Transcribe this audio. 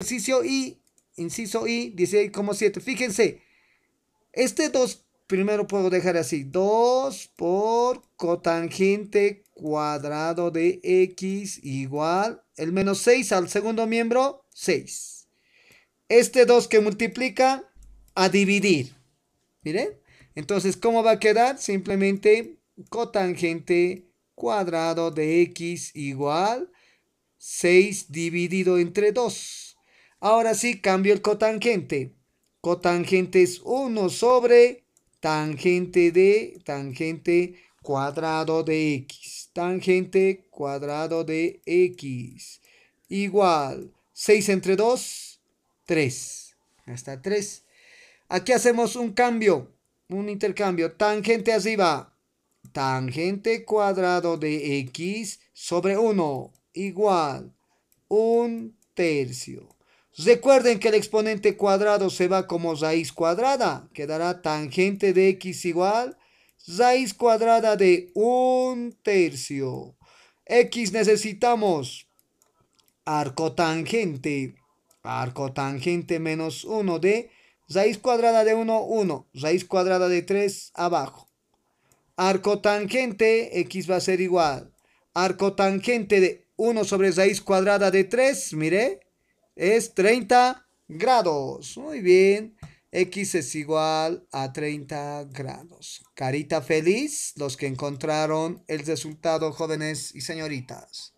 Inciso I, inciso I, 16,7. Fíjense, este 2 primero puedo dejar así. 2 por cotangente cuadrado de x igual el menos 6 al segundo miembro, 6. Este 2 que multiplica a dividir. Miren. Entonces, ¿cómo va a quedar? Simplemente cotangente cuadrado de x igual 6 dividido entre 2. Ahora sí, cambio el cotangente. Cotangente es 1 sobre tangente de tangente cuadrado de x. Tangente cuadrado de x. Igual 6 entre 2, 3. Hasta 3. Aquí hacemos un cambio, un intercambio. Tangente arriba. Tangente cuadrado de x sobre 1 igual 1 tercio. Recuerden que el exponente cuadrado se va como raíz cuadrada. Quedará tangente de x igual raíz cuadrada de un tercio. X necesitamos arco tangente. Arco tangente menos 1 de raíz cuadrada de 1, 1. Raíz cuadrada de 3 abajo. Arco tangente, x va a ser igual. Arco tangente de 1 sobre raíz cuadrada de 3, mire es 30 grados. Muy bien. X es igual a 30 grados. Carita feliz, los que encontraron el resultado, jóvenes y señoritas.